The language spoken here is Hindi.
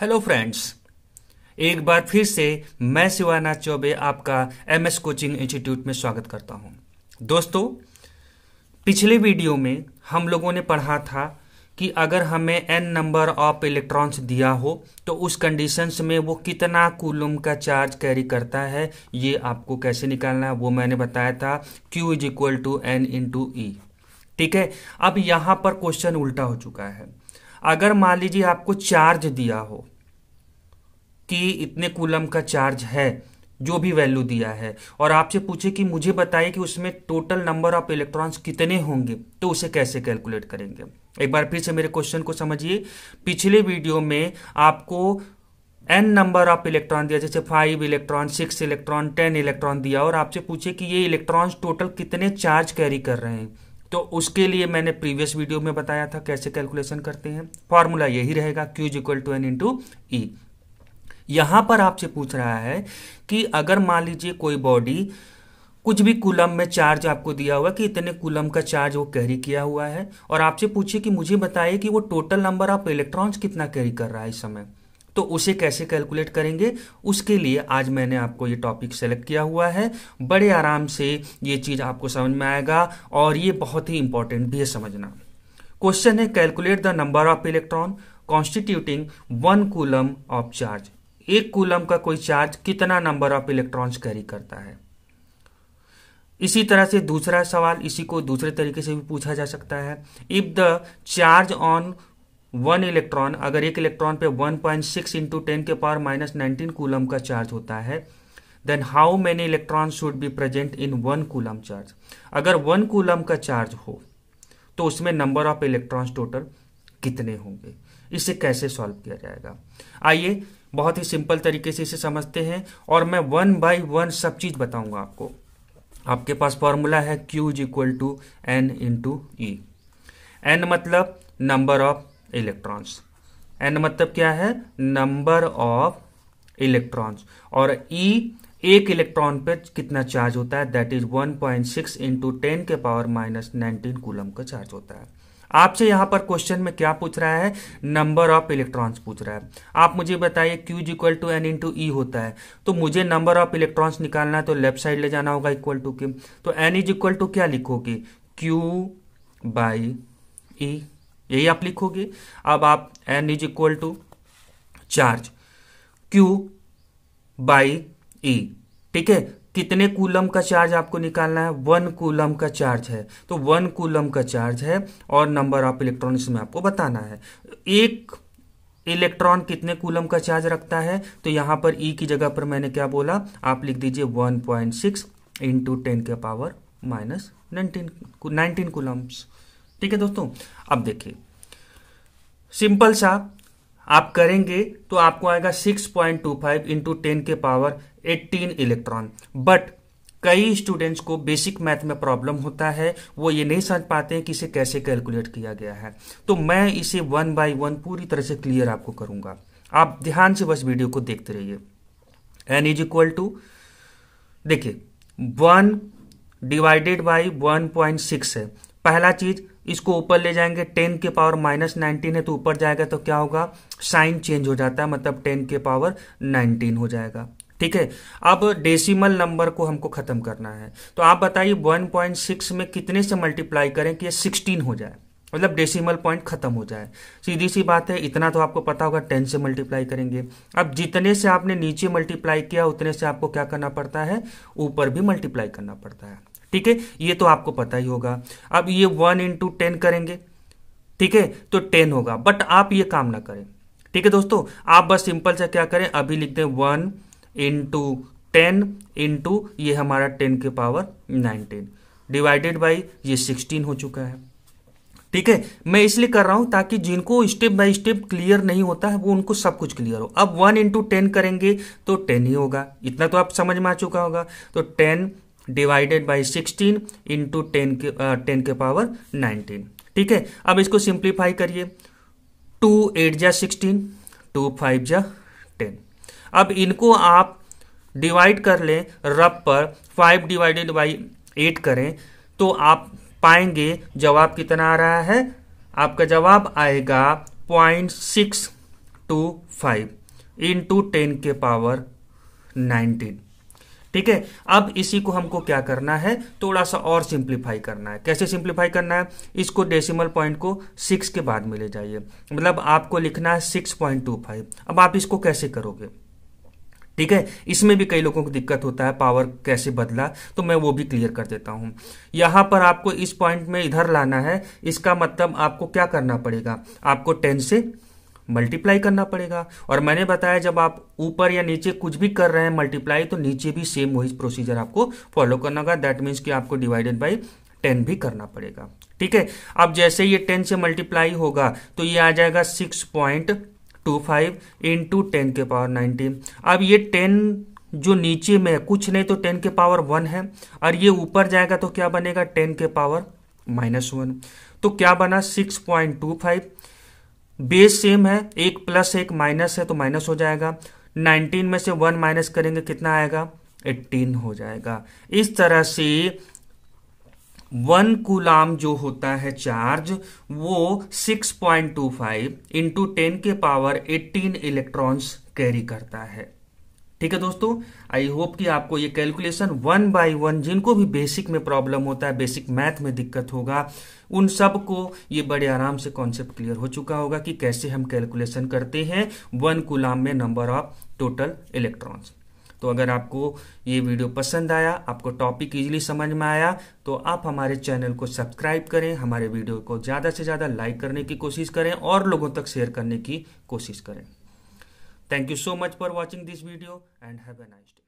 हेलो फ्रेंड्स एक बार फिर से मैं शिवानाथ चौबे आपका एमएस कोचिंग इंस्टीट्यूट में स्वागत करता हूं दोस्तों पिछले वीडियो में हम लोगों ने पढ़ा था कि अगर हमें एन नंबर ऑफ इलेक्ट्रॉन्स दिया हो तो उस कंडीशंस में वो कितना कूलम का चार्ज कैरी करता है ये आपको कैसे निकालना है वो मैंने बताया था Q is equal to N into E ठीक है अब यहाँ पर क्वेश्चन उल्टा हो चुका है अगर मान लीजिए आपको चार्ज दिया हो कि इतने कूलम का चार्ज है जो भी वैल्यू दिया है और आपसे पूछे कि मुझे बताइए कि उसमें टोटल नंबर ऑफ इलेक्ट्रॉन्स कितने होंगे तो उसे कैसे कैलकुलेट करेंगे एक बार फिर से मेरे क्वेश्चन को समझिए पिछले वीडियो में आपको एन नंबर ऑफ इलेक्ट्रॉन दिया जैसे five electron six electron ten electron दिया और आपसे पूछे कि ये इलेक्ट्रॉन्स टोटल कितने चार्ज कैरी कर रहे हैं तो उसके लिए मैंने प्रीवियस वीडियो में बताया था कैसे कैलकुलेशन करते हैं फॉर्मूला यही रहेगा Q is equal to N into E यहां पर आपसे पूछ रहा है कि अगर मान लीजिए कोई बॉडी कुछ भी कुलम में चार्ज आपको दिया हुआ कि इतने कुलम का चार्ज वो कैरी किया हुआ है और आपसे पूछे कि मुझे बताइए कि वो टोटल नंबर ऑफ इलेक्ट्रॉन्स कितना कैरी कर रहा है इस समय तो उसे कैसे कैलकुलेट करेंगे उसके लिए आज मैंने आपको ये टॉपिक सेलेक्ट किया हुआ है बड़े आराम से ये चीज़ आपको समझ में आएगा और ये बहुत ही इंपॉर्टेंट भी है समझना क्वेश्चन है calculate the number of electron constituting one coulomb of charge एक कूलम का कोई चार्ज कितना नंबर ऑफ इलेक्ट्रॉन्स कैरी करता है इसी तरह से दूसरा सवाल इसी को दूसरे तरीके से भी पूछा जा सकता है if the charge on one electron अगर एक इलेक्ट्रॉन पे 1.6 पॉइंट सिक्स इंटू टेन के पावर माइनस नाइनटीन कूलम का चार्ज होता है then how many electron should be present in one coulomb charge अगर वन कूलम का चार्ज हो तो उसमें नंबर ऑफ इलेक्ट्रॉन्स टोटल कितने होंगे इसे कैसे सॉल्व किया जाएगा आइए बहुत ही सिंपल तरीके से इसे समझते हैं और मैं वन बाई वन सब चीज बताऊंगा आपको आपके पास फॉर्मूला है Q is equal to N into E N मतलब नंबर ऑफ इलेक्ट्रॉन्स एन मतलब क्या है नंबर ऑफ इलेक्ट्रॉन्स और ई e एक इलेक्ट्रॉन पे कितना चार्ज होता है that is 1.6 point six into ten के पावर माइनस नाइनटीन कूलम का चार्ज होता है आपसे यहां पर क्वेश्चन में क्या पूछ रहा है नंबर ऑफ इलेक्ट्रॉन्स पूछ रहा है आप मुझे बताइए Q is equal to N into E होता है तो मुझे नंबर ऑफ इलेक्ट्रॉन्स निकालना है तो लेफ्ट साइड ले जाना होगा इक्वल टू के तो एन इज इक्वल टू क्या लिखोगे क्यू बाई ई यही आप लिखोगे अब आप N is equal to charge Q by E ठीक है कितने कूलम का चार्ज आपको निकालना है वन कूलम का चार्ज है तो वन कूलम का चार्ज है और नंबर ऑफ इलेक्ट्रॉन इसमें आपको बताना है एक इलेक्ट्रॉन कितने कूलम का चार्ज रखता है तो यहां पर ई e की जगह पर मैंने क्या बोला आप लिख दीजिए one point six into ten के power minus nineteen nineteen coulombs ठीक है दोस्तों अब देखिए सिंपल सा आप करेंगे तो आपको आएगा 6.25 point two five into ten के पावर 18 इलेक्ट्रॉन बट कई स्टूडेंट्स को बेसिक मैथ में प्रॉब्लम होता है वो ये नहीं समझ पाते हैं कि इसे कैसे कैलकुलेट किया गया है तो मैं इसे वन बाय वन पूरी तरह से क्लियर आपको करूंगा आप ध्यान से बस वीडियो को देखते रहिए एन इज इक्वल टू देखिए one divided by one point six है पहला चीज इसको ऊपर ले जाएंगे टेन के पावर माइनस नाइनटीन है तो ऊपर जाएगा तो क्या होगा साइन चेंज हो जाता है मतलब टेन के पावर नाइनटीन हो जाएगा ठीक है अब डेसिमल नंबर को हमको खत्म करना है तो आप बताइए 1.6 में कितने से मल्टीप्लाई करें कि ये 16 हो जाए मतलब डेसिमल पॉइंट खत्म हो जाए सीधी सी बात है इतना तो आपको पता होगा टेन से मल्टीप्लाई करेंगे अब जितने से आपने नीचे मल्टीप्लाई किया उतने से आपको क्या करना पड़ता है ऊपर भी मल्टीप्लाई करना पड़ता है ठीक है ये तो आपको पता ही होगा अब ये वन इंटू टेन करेंगे ठीक है तो टेन होगा बट आप ये काम ना करें ठीक है दोस्तों आप बस सिंपल से क्या करें अभी लिख दें वन इंटू टेन इंटू ये हमारा टेन के पावर नाइनटीन डिवाइडेड बाई ये सिक्सटीन हो चुका है ठीक है मैं इसलिए कर रहा हूं ताकि जिनको स्टेप बाय स्टेप क्लियर नहीं होता है वो उनको सब कुछ क्लियर हो अब वन इंटू टेन करेंगे तो टेन ही होगा इतना तो आप समझ में आ चुका होगा तो ten divided by sixteen into ten के टेन के पावर नाइनटीन ठीक है अब इसको सिंप्लीफाई करिए टू एट जा सिक्सटीन टू फाइव जा टेन अब इनको आप डिवाइड कर लें रब पर फाइव डिवाइडेड बाई एट करें तो आप पाएंगे जवाब कितना आ रहा है आपका जवाब आएगा point six two five into ten के पावर नाइनटीन ठीक है अब इसी को हमको क्या करना है थोड़ा सा और सिंप्लीफाई करना है कैसे सिंप्लीफाई करना है इसको डेसिमल पॉइंट को सिक्स के बाद में ले जाइए मतलब आपको लिखना है सिक्स पॉइंट टू फाइव अब आप इसको कैसे करोगे ठीक है इसमें भी कई लोगों को दिक्कत होता है पावर कैसे बदला तो मैं वो भी क्लियर कर देता हूं यहां पर आपको इस पॉइंट में इधर लाना है इसका मतलब आपको क्या करना पड़ेगा आपको टेन से मल्टीप्लाई करना पड़ेगा और मैंने बताया जब आप ऊपर या नीचे कुछ भी कर रहे हैं मल्टीप्लाई तो नीचे भी सेम वही प्रोसीजर आपको फॉलो करना होगा दैट मीन्स कि आपको डिवाइडेड बाई टेन भी करना पड़ेगा ठीक है अब जैसे ये टेन से मल्टीप्लाई होगा तो ये आ जाएगा six point two five into ten के पावर नाइनटीन अब ये टेन जो नीचे में कुछ नहीं तो टेन के पावर वन है और ये ऊपर जाएगा तो क्या बनेगा टेन के पावर माइनस वन तो क्या बना six point two five base same है एक प्लस एक माइनस है तो माइनस हो जाएगा 19 में से वन माइनस करेंगे कितना आएगा 18 हो जाएगा इस तरह से वन कुलाम जो होता है चार्ज वो 6.25 पॉइंट इंटू टेन के पावर 18 इलेक्ट्रॉन्स कैरी करता है ठीक है दोस्तों आई होप कि आपको ये कैलकुलेशन वन बाय वन जिनको भी बेसिक में प्रॉब्लम होता है बेसिक मैथ में दिक्कत होगा उन सब को ये बड़े आराम से कॉन्सेप्ट क्लियर हो चुका होगा कि कैसे हम कैलकुलेशन करते हैं वन कुलाम में नंबर ऑफ टोटल इलेक्ट्रॉन्स तो अगर आपको ये वीडियो पसंद आया आपको टॉपिक इजीली समझ में आया तो आप हमारे चैनल को सब्सक्राइब करें हमारे वीडियो को ज़्यादा से ज़्यादा लाइक करने की कोशिश करें और लोगों तक शेयर करने की कोशिश करें Thank you so much for watching this video and have a nice day.